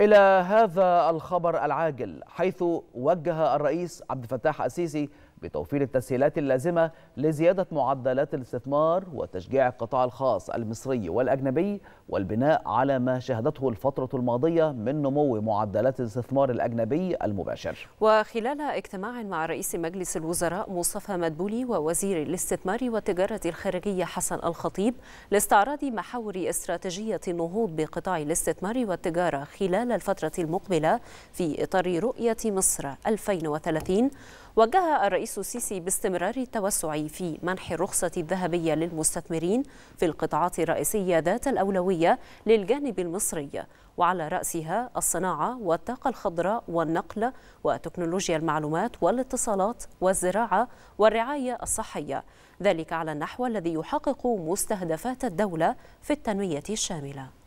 إلى هذا الخبر العاجل حيث وجه الرئيس عبد الفتاح السيسي بتوفير التسهيلات اللازمة لزيادة معدلات الاستثمار وتشجيع القطاع الخاص المصري والأجنبي والبناء على ما شهدته الفترة الماضية من نمو معدلات الاستثمار الأجنبي المباشر وخلال اجتماع مع رئيس مجلس الوزراء مصطفى مدبولي ووزير الاستثمار والتجارة الخارجية حسن الخطيب لاستعراض محاور استراتيجية النهوض بقطاع الاستثمار والتجارة خلال الفترة المقبلة في إطار رؤية مصر 2030 وجه الرئيس الرئيس السيسي باستمرار التوسع في منح الرخصة الذهبية للمستثمرين في القطاعات الرئيسية ذات الأولوية للجانب المصري وعلى رأسها الصناعة والطاقة الخضراء والنقل وتكنولوجيا المعلومات والاتصالات والزراعة والرعاية الصحية ذلك على النحو الذي يحقق مستهدفات الدولة في التنمية الشاملة